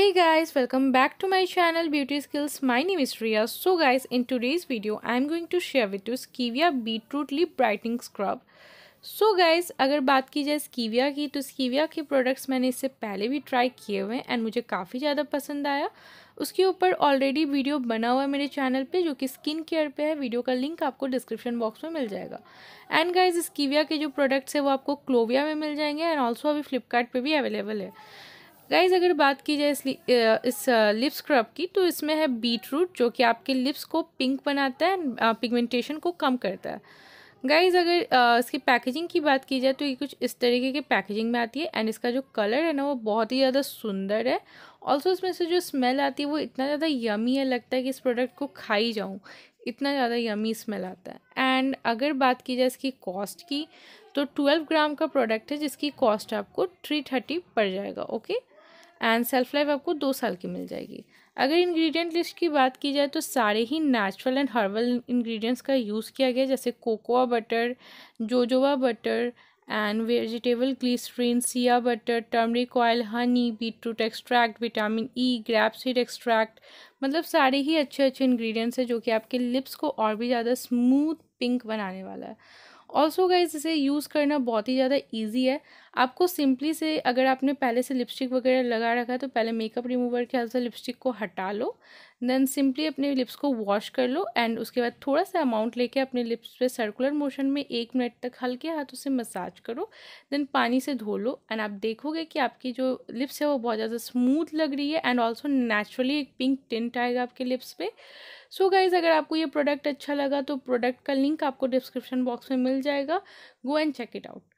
hey guys welcome back to my channel beauty skills my name is Ria so guys in today's video I'm going to share with you Skivia beetroot lip brightening scrub so so guys अगर बात की जाए स्कीविया की तो स्कीविया के products मैंने इससे पहले भी ट्राई किए हुए हैं एंड मुझे काफ़ी ज़्यादा पसंद आया उसके ऊपर ऑलरेडी वीडियो बना हुआ है मेरे चैनल पे जो कि स्किन केयर पे है वीडियो का लिंक आपको डिस्क्रिप्शन बॉक्स में मिल जाएगा एंड गाइज स्कीविया के जो प्रोडक्ट्स है वो आपको क्लोविया में मिल जाएंगे एंड ऑल्सो अभी फ्लिपकार्ट भी अवेलेबल है गाइज अगर बात की जाए इस इस लिप स्क्रब की तो इसमें है बीट रूट जो कि आपके लिप्स को पिंक बनाता है एंड पिगमेंटेशन को कम करता है गाइज अगर इसकी पैकेजिंग की बात की जाए तो ये कुछ इस तरीके की पैकेजिंग में आती है एंड इसका जो कलर है ना वो बहुत ही ज़्यादा सुंदर है ऑल्सो इसमें से जो स्मेल आती है वो इतना ज़्यादा यमी है लगता है कि इस प्रोडक्ट को खा ही जाऊँ इतना ज़्यादा यमी स्मेल आता है एंड अगर बात की जाए इसकी कॉस्ट की तो ट्वेल्व ग्राम का प्रोडक्ट है जिसकी कॉस्ट आपको थ्री थर्टी पड़ जाएगा ओके एंड सेल्फ लाइफ आपको दो साल की मिल जाएगी अगर इंग्रेडिएंट लिस्ट की बात की जाए तो सारे ही नेचुरल एंड हर्बल इंग्रेडिएंट्स का यूज़ किया गया जैसे cocoa butter jojoba butter and vegetable glycerine shea butter turmeric oil honey beetroot extract vitamin E grape seed extract मतलब सारे ही अच्छे अच्छे इंग्रेडिएंट्स हैं जो कि आपके लिप्स को और भी ज़्यादा स्मूथ पिंक बनाने वाला है ऑल्सो गाइज इसे यूज़ करना बहुत ही ज़्यादा ईजी है आपको सिंपली से अगर आपने पहले से लिपस्टिक वगैरह लगा रखा है तो पहले मेकअप रिमूवर के हल से लिपस्टिक को हटा लो देन सिंपली अपने लिप्स को वॉश कर लो एंड उसके बाद थोड़ा सा अमाउंट लेके अपने लिप्स पे सर्कुलर मोशन में एक मिनट तक हल्के हाथों से मसाज करो देन पानी से धो लो एंड आप देखोगे कि आपकी जो लिप्स है वो बहुत ज़्यादा स्मूथ लग रही है एंड ऑल्सो नेचुरली एक पिंक टिंट आएगा आपके लिप्स पे सो so गाइज़ अगर आपको ये प्रोडक्ट अच्छा लगा तो प्रोडक्ट का लिंक आपको डिस्क्रिप्शन बॉक्स में मिल जाएगा go and check it out